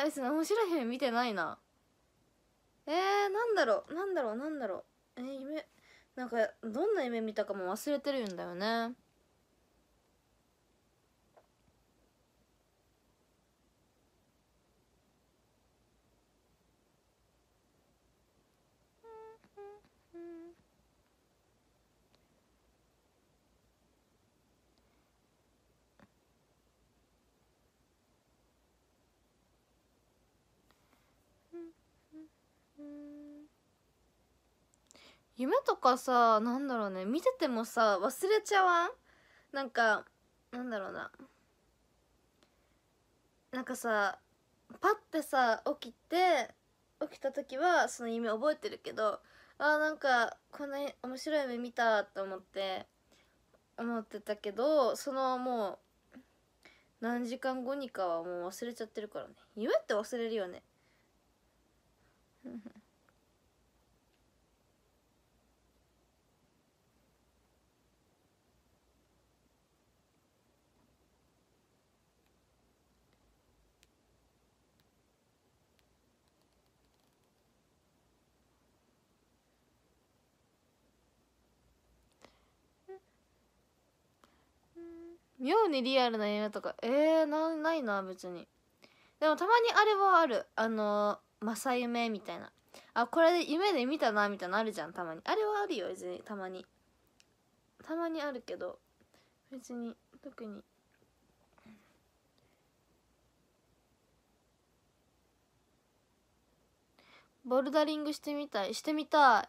え別に面白い夢見てないなえー、なんだろうなんだろうなんだろうえー、夢なんかどんな夢見たかも忘れてるんだよね夢とかさなんだろうね見ててもさ忘れちゃわんなんかなんだろうななんかさパッてさ起きて起きた時はその夢覚えてるけどあーなんかこんな面白い夢見たと思って思ってたけどそのもう何時間後にかはもう忘れちゃってるからね夢って忘れるよね妙にリアルな夢とかえー、なないな別にでもたまにあれはあるあのー、正夢みたいなあこれで夢で見たなみたいなのあるじゃんたまにあれはあるよ別にたまにたまにあるけど別に特にボルダリングしてみたいしてみたい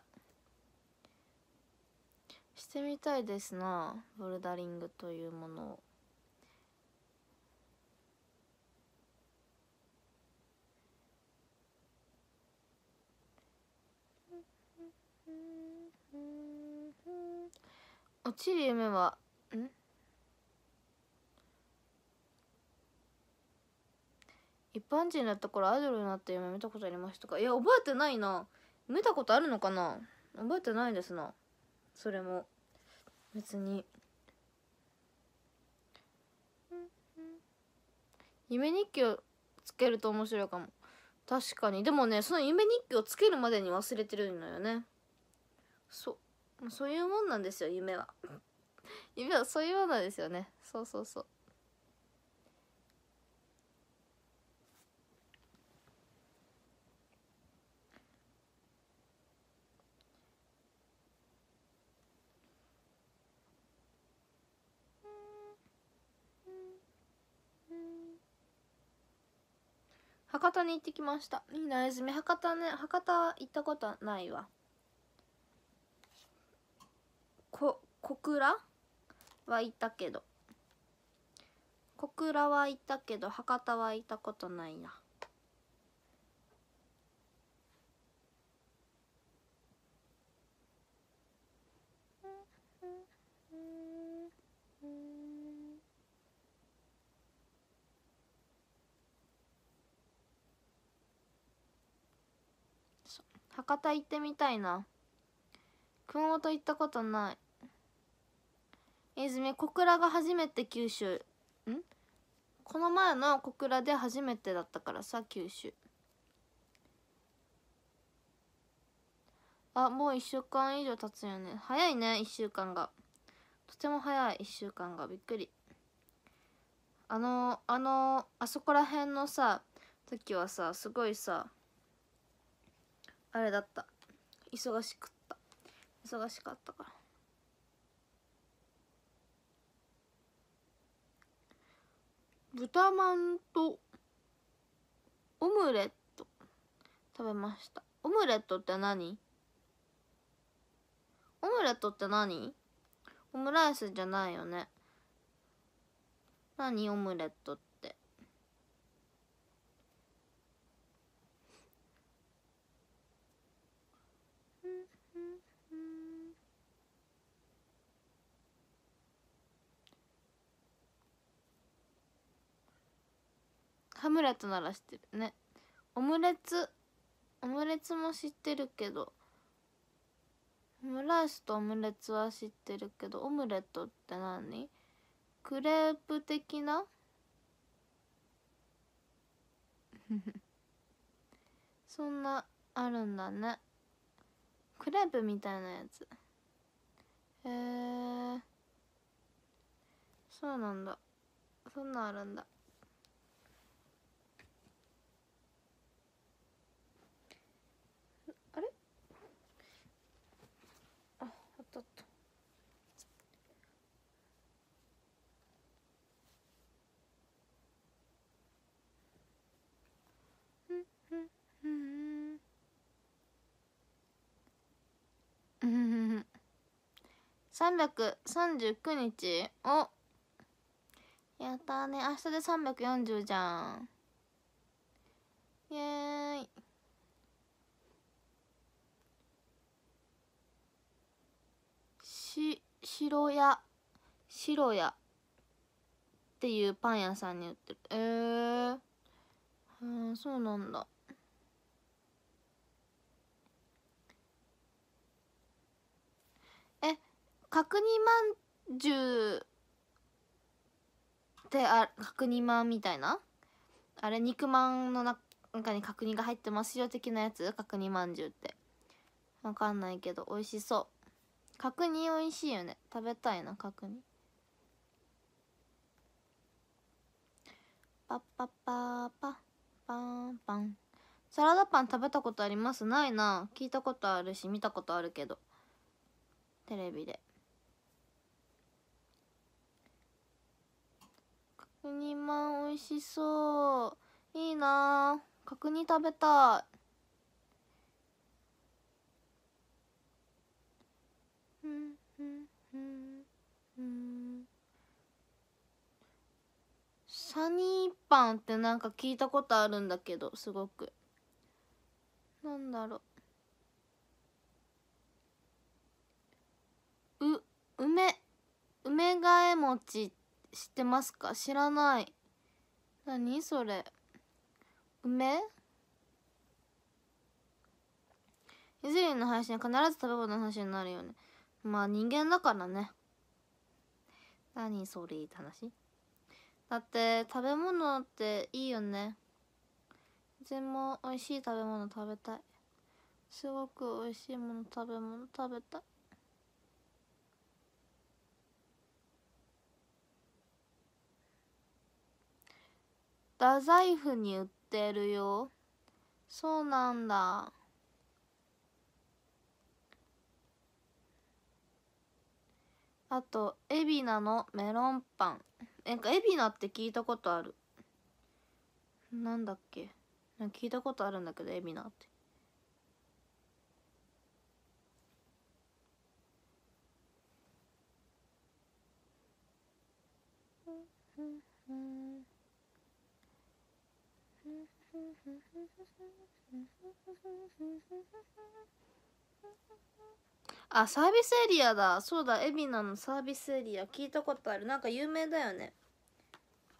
してみたいですなボルダリングというものを。落ちる夢はん一般人だった頃アイドルになった夢見たことありましたかいや覚えてないな見たことあるのかな覚えてないですなそれも別に夢日記をつけると面白いかも確かにでもねその夢日記をつけるまでに忘れてるのよねそうそういうもんなんですよ夢は 夢はそういうもんなんですよねそうそうそう博多に行ってきましたいいな泉博多ね博多行ったことないわこ小倉は行ったけど小倉は行ったけど博多は行ったことないな博多行ってみたいな熊本行ったことない泉小倉が初めて九州んこの前の小倉で初めてだったからさ九州あもう1週間以上経つよね早いね1週間がとても早い1週間がびっくりあのあのあそこら辺のさ時はさすごいさあれだった忙しくった忙しかったから豚まんとオムレット食べましたオムレットって何オムレットって何オムライスじゃないよね何オムレットってハムレットなら知ってるねオムレツオムレツも知ってるけどオムライスとオムレツは知ってるけどオムレットって何クレープ的な そんなあるんだねクレープみたいなやつへえそうなんだそんなあるんだ339日おやったね明日で340じゃんイエーイし白屋白屋っていうパン屋さんに売ってるえー、うんそうなんだ角煮まんじゅうってあ角煮まんみたいなあれ肉まんの中に角煮が入ってますよ的なやつ角煮まんじゅうってわかんないけど美味しそう角煮美味しいよね食べたいな角煮パッパッパーパパンパンサラダパン食べたことありますないな聞いたことあるし見たことあるけどテレビでミニマン美味しそういいな角煮食べたいうんうんうんうんサニーパンってなんか聞いたことあるんだけどすごくなんだろうう梅梅替え餅って知ってますか知らない何それ梅ゆずりの配信は必ず食べ物の話になるよねまあ人間だからね何それって話だって食べ物っていいよね全つも美味しい食べ物食べたいすごく美味しいもの食べ物食べたい太宰府に売ってるよそうなんだあと海老名のメロンパンなんか海老名って聞いたことあるなんだっけ聞いたことあるんだけど海老名ってんうんあサービスエリアだそうだ海老名のサービスエリア聞いたことあるなんか有名だよね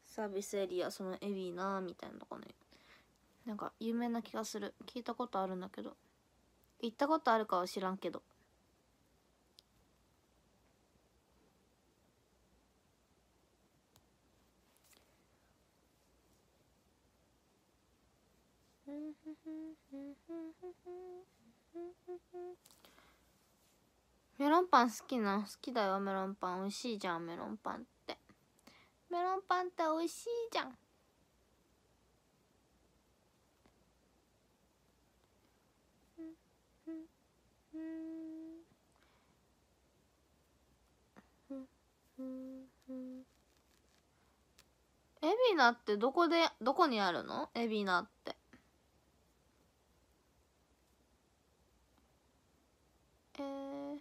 サービスエリアその海老名みたいなとこねなんか有名な気がする聞いたことあるんだけど行ったことあるかは知らんけどメロンパン好きな好きだよメロンパン美味しいじゃんメロンパンってメロンパンって美味しいじゃんエビナってどこでどこにあるのエビナってえ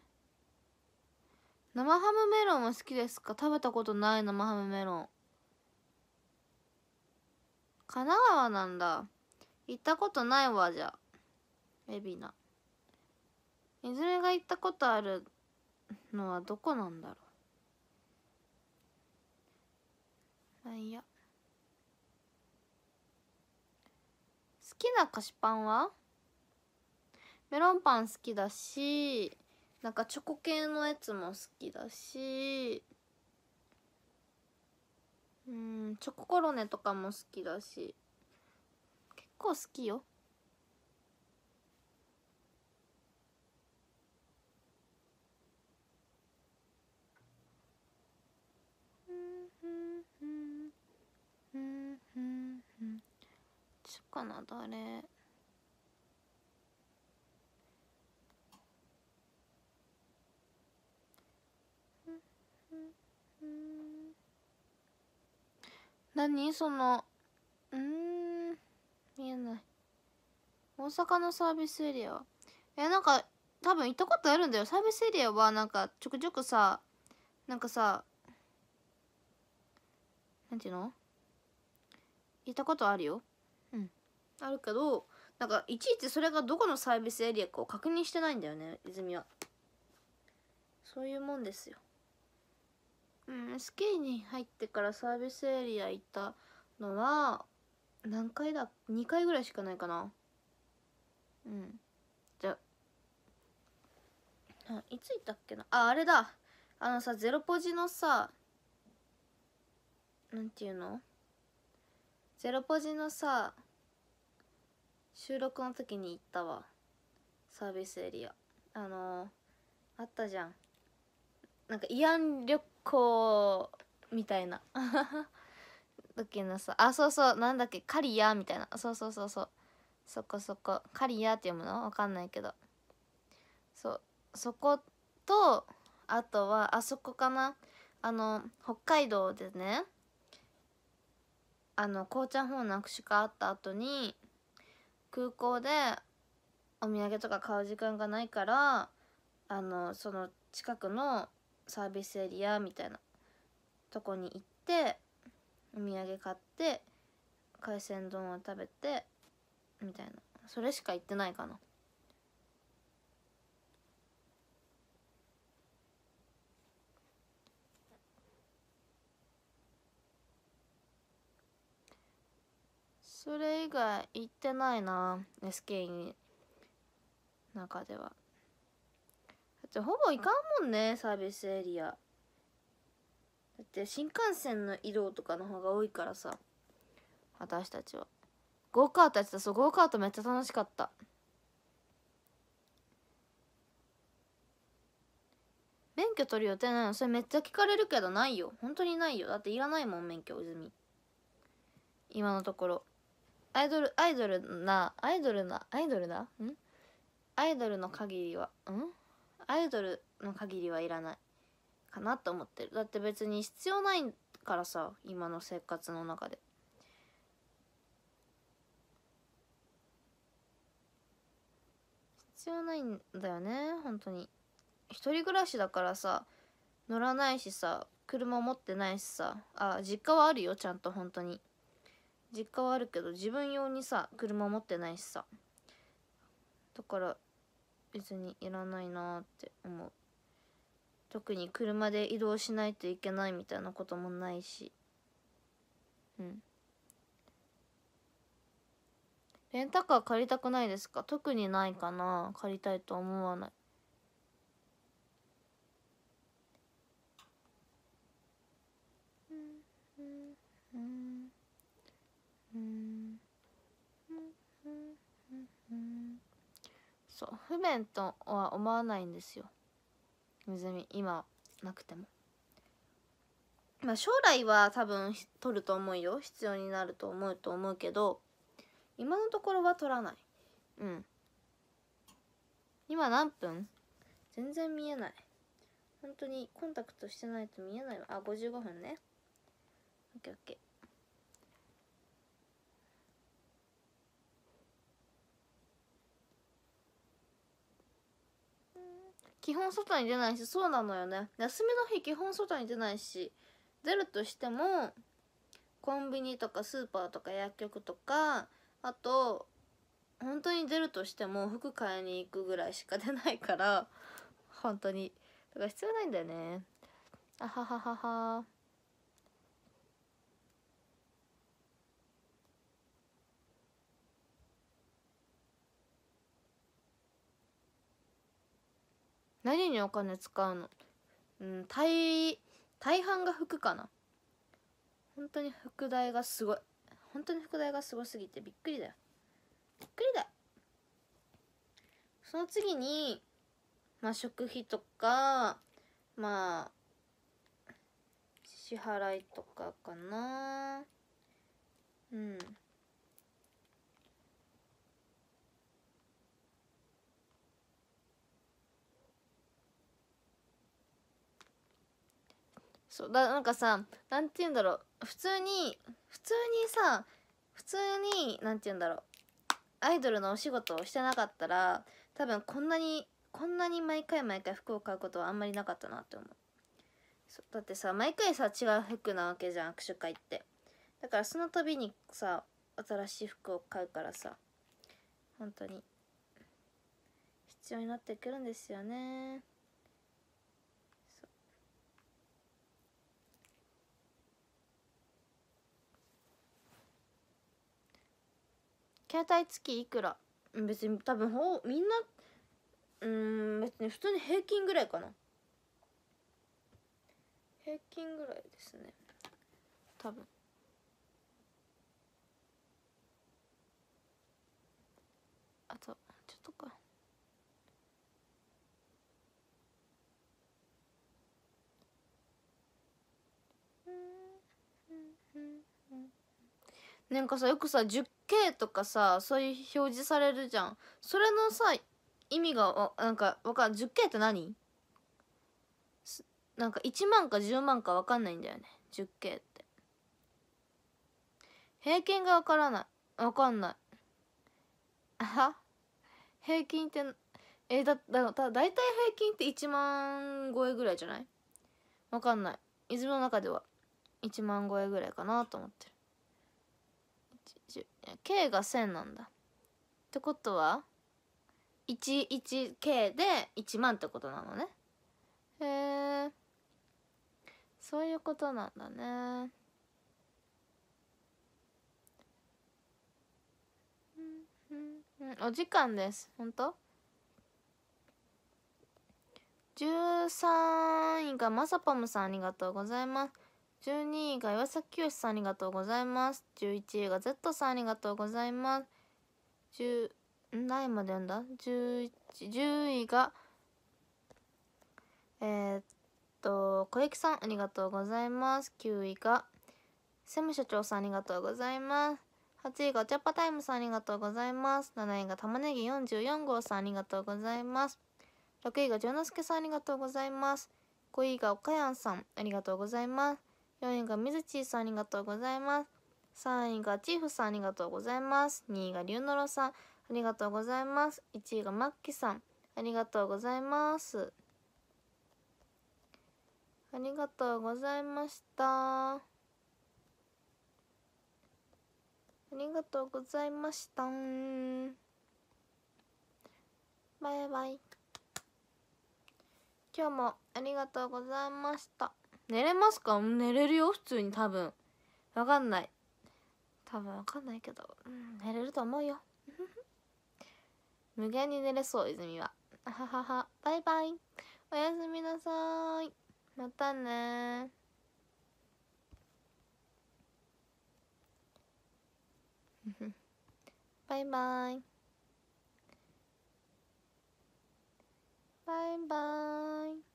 生ハムメロンは好きですか食べたことない生ハムメロン神奈川なんだ行ったことないわじゃ海老名いずれが行ったことあるのはどこなんだろうまあいいや好きな菓子パンはメロンパン好きだしなんかチョコ系のやつも好きだしうんチョココロネとかも好きだし結構好きようんうんうんうんうんちょっかな誰何そのうん見えない大阪のサービスエリアえなんか多分行ったことあるんだよサービスエリアはなんかちょくちょくさなんかさなんていうの行ったことあるようんあるけどなんかいちいちそれがどこのサービスエリアかを確認してないんだよね泉はそういうもんですようん、ーに入ってからサービスエリア行ったのは何回だ2回ぐらいしかないかなうんじゃあいつ行ったっけなああれだあのさゼロポジのさなんていうのゼロポジのさ収録の時に行ったわサービスエリアあのー、あったじゃんなんか慰安旅行みたいなだ のけさあそうそうなんだっけカリみたいなそうそうそうそうそこそこカリって読むのわかんないけどそうそことあとはあそこかなあの北海道でねあの紅茶本の握手会あった後に空港でお土産とか買う時間がないからあのその近くのサービスエリアみたいなとこに行ってお土産買って海鮮丼を食べてみたいなそれしか行ってないかなそれ以外行ってないな SK に中ではってほぼいかんもんねサービスエリアだって新幹線の移動とかの方が多いからさ私たちはゴーカートやってたそうゴーカートめっちゃ楽しかった免許取る予定なのそれめっちゃ聞かれるけどないよ本当にないよだっていらないもん免許泉今のところアイドルアイドルなアイドルなアイドルなんアイドルの限りはうんアイドルの限りはいらないかなと思ってるだって別に必要ないからさ今の生活の中で必要ないんだよね本当に一人暮らしだからさ乗らないしさ車持ってないしさあ実家はあるよちゃんと本当に実家はあるけど自分用にさ車持ってないしさだから別にいらないなって思う特に車で移動しないといけないみたいなこともないしうんレンタカー借りたくないですか特にないかな借りたいと思わないそう不便とは思わないんですよ湖今なくてもまあ将来は多分取ると思うよ必要になると思うと思うけど今のところは取らないうん今何分全然見えない本当にコンタクトしてないと見えないわあ55分ねオッケーオッケー基本外に出ないしそうなのよね休みの日基本外に出ないし出るとしてもコンビニとかスーパーとか薬局とかあと本当に出るとしても服買いに行くぐらいしか出ないから本当にだから必要ないんだよねあはははは何にお金使うのうん大大半が服かな本当に副題がすごい本当に副題がすごすぎてびっくりだよびっくりだその次にまあ食費とかまあ支払いとかかなうんそうだなんかさなんて言うんだろう普通に普通にさ普通になんて言うんだろうアイドルのお仕事をしてなかったら多分こんなにこんなに毎回毎回服を買うことはあんまりなかったなって思うそうだってさ毎回さ違う服なわけじゃん握手会ってだからその度にさ新しい服を買うからさ本当に必要になってくるんですよね携帯月いくら別に多分ほみんなうん別に普通に平均ぐらいかな平均ぐらいですね多分あとちょっとかなんかさよくさ10 K とかさそういう表示されるじゃんそれのさ意味がなんかわかん 10K って何なんか1万か10万かわかんないんだよね 10K って平均がわからないわかんないあは平均ってえー、だだだ大体平均って1万超えぐらいじゃないわかんない泉の中では1万超えぐらいかなと思って K が1000なんだってことは 11K で1万ってことなのねへえそういうことなんだねお時間です本当13位がまさぽむさんありがとうございます12位が岩崎清さんありがとうございます。11位が Z さんありがとうございます。10、何まで読んだ1 0位が、えー、っと、小雪さんありがとうございます。9位が、セム社長さんありがとうございます。8位がお茶っぱタイムさんありがとうございます。7位が玉ねぎ44号さんありがとうございます。6位が淳之介さんありがとうございます。5位が岡山さんありがとうございます。4位がみずちーさんありがとうございます。3位がチーフさんありがとうございます。2位がりゅうのろさんありがとうございます。1位がまっきさんありがとうございます。ありがとうございました。ありがとうございました。バイバイ。今日もありがとうございました。寝れますか寝れるよ普通に多分わかんない多分わかんないけど、うん、寝れると思うよ 無限に寝れそう泉はあはははバイバイおやすみなさいまたねー バイバイバイバイ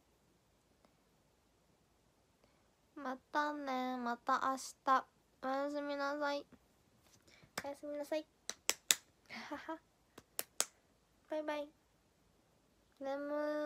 またねまた明日おやすみなさいおやすみなさいバイバイ眠